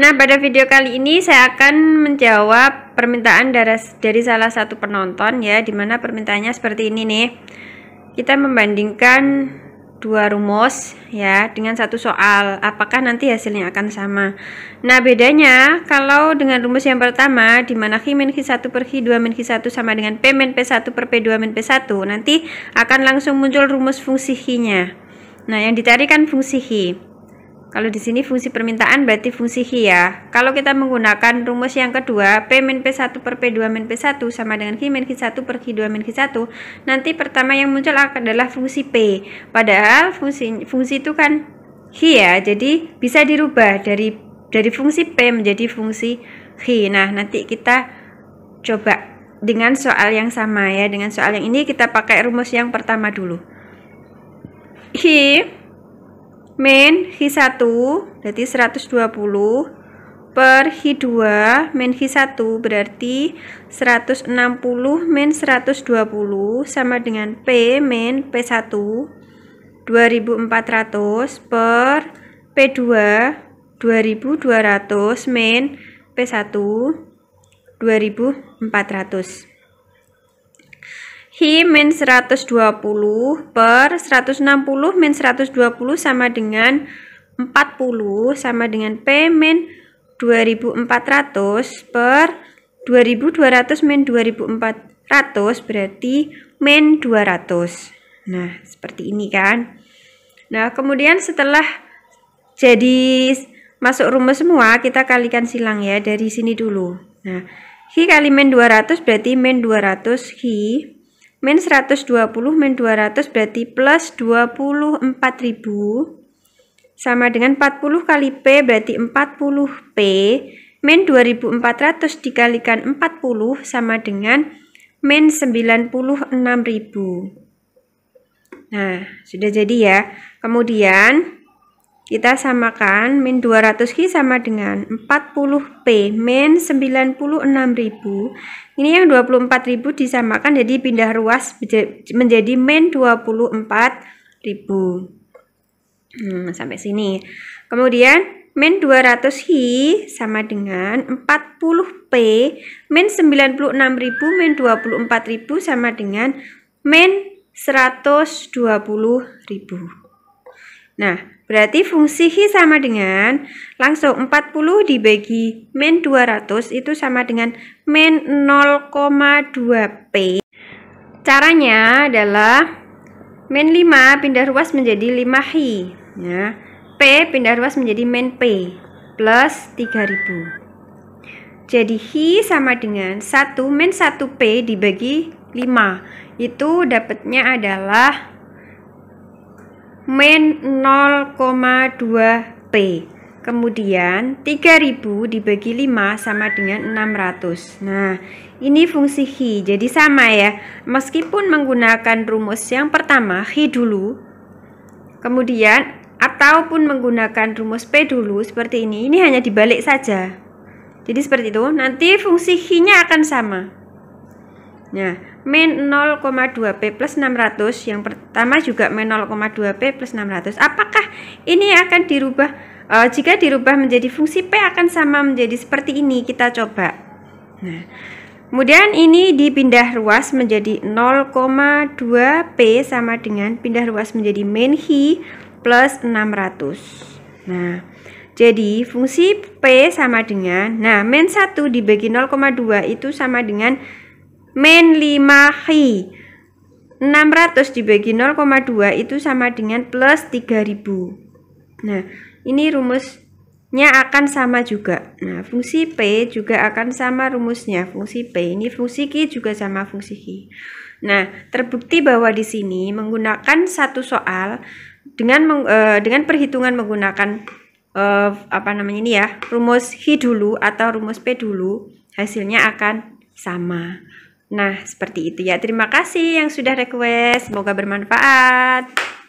Nah, pada video kali ini saya akan menjawab permintaan dari, dari salah satu penonton ya, dimana permintaannya seperti ini nih. Kita membandingkan dua rumus ya dengan satu soal, apakah nanti hasilnya akan sama. Nah, bedanya kalau dengan rumus yang pertama, dimana Q min Q1 per Q2 min Q1 sama dengan P min P1 per P2 min P1, nanti akan langsung muncul rumus fungsi Q-nya. Nah, yang ditarikan fungsi Q. Kalau di sini fungsi permintaan berarti fungsi ya. Kalau kita menggunakan rumus yang kedua, P min P1 per P2 min P1 sama dengan Q min Q1 per Q2 min Q1, nanti pertama yang muncul adalah fungsi P. Padahal fungsi, fungsi itu kan ya. jadi bisa dirubah dari dari fungsi P menjadi fungsi hi. Nah, nanti kita coba dengan soal yang sama ya. Dengan soal yang ini kita pakai rumus yang pertama dulu. Hi min H1 berarti 120 per H2 min H1 berarti 160 min 120 sama dengan P min P1 2400 per P2 2200 min P1 2400 hi min 120 per 160 min 120 sama dengan 40 sama dengan P min 2400 per 2200 min 2400 berarti min 200. Nah, seperti ini kan. Nah, kemudian setelah jadi masuk rumus semua, kita kalikan silang ya dari sini dulu. Nah, Hi kali min 200 berarti min 200 Hi Min 120 min 200 berarti plus 24.000 sama dengan 40 kali P berarti 40 P min 2400 dikalikan 40 sama dengan min 96.000 nah sudah jadi ya kemudian kita samakan min 200 Ki sama dengan 40P min 96.000. Ini yang 24.000 disamakan jadi pindah ruas menjadi min 24.000. Hmm, sampai sini. Kemudian min 200 hi sama dengan 40p min 96.000 min 24.000 sama dengan min 120.000. Nah, berarti fungsi Hi sama dengan langsung 40 dibagi min 200 itu sama dengan min 0,2P. Caranya adalah min 5 pindah ruas menjadi 5 Hi. Ya. P pindah ruas menjadi min P plus 3000. Jadi Hi sama dengan 1 min 1P dibagi 5. Itu dapatnya adalah min 0,2P. Kemudian 3000 dibagi 5 sama dengan 600 Nah ini fungsi Hi jadi sama ya Meskipun menggunakan rumus yang pertama Hi dulu Kemudian ataupun menggunakan rumus P dulu seperti ini Ini hanya dibalik saja Jadi seperti itu nanti fungsi Hi nya akan sama Nah, min 0,2P plus 600, yang pertama juga min 0,2P plus 600. Apakah ini akan dirubah, e, jika dirubah menjadi fungsi P akan sama menjadi seperti ini, kita coba. Nah, kemudian ini dipindah ruas menjadi 0,2P sama dengan pindah ruas menjadi min Hi plus 600. Nah, jadi fungsi P sama dengan, nah min 1 dibagi 0,2 itu sama dengan min 5 hi 600 dibagi 0,2 itu sama dengan plus 3000 nah ini rumusnya akan sama juga nah fungsi P juga akan sama rumusnya fungsi P ini fungsi Q juga sama fungsi Q nah terbukti bahwa di sini menggunakan satu soal dengan meng, e, dengan perhitungan menggunakan e, apa namanya ini ya rumus h dulu atau rumus P dulu hasilnya akan sama Nah, seperti itu ya. Terima kasih yang sudah request. Semoga bermanfaat.